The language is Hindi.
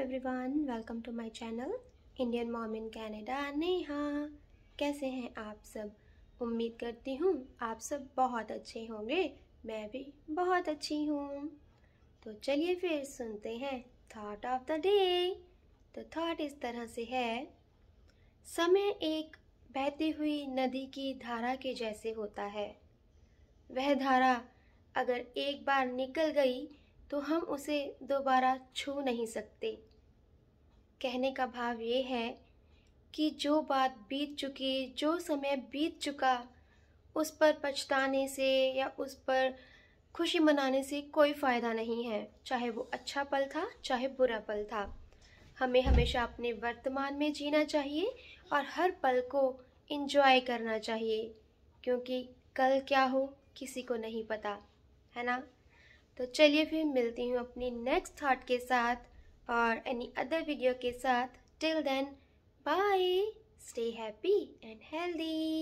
everyone welcome to my channel Indian mom in Canada Neha कैसे हैं आप सब उम्मीद करती हूँ आप सब बहुत अच्छे होंगे मैं भी बहुत अच्छी हूँ तो चलिए फिर सुनते हैं थॉट ऑफ द डे तो थॉट इस तरह से है समय एक बहती हुई नदी की धारा के जैसे होता है वह धारा अगर एक बार निकल गई तो हम उसे दोबारा छू नहीं सकते कहने का भाव ये है कि जो बात बीत चुकी जो समय बीत चुका उस पर पछताने से या उस पर खुशी मनाने से कोई फ़ायदा नहीं है चाहे वो अच्छा पल था चाहे बुरा पल था हमें हमेशा अपने वर्तमान में जीना चाहिए और हर पल को इन्जॉय करना चाहिए क्योंकि कल क्या हो किसी को नहीं पता है ना तो चलिए फिर मिलती हूँ अपनी नेक्स्ट थाट के साथ और एनी अदर वीडियो के साथ till then bye stay happy and healthy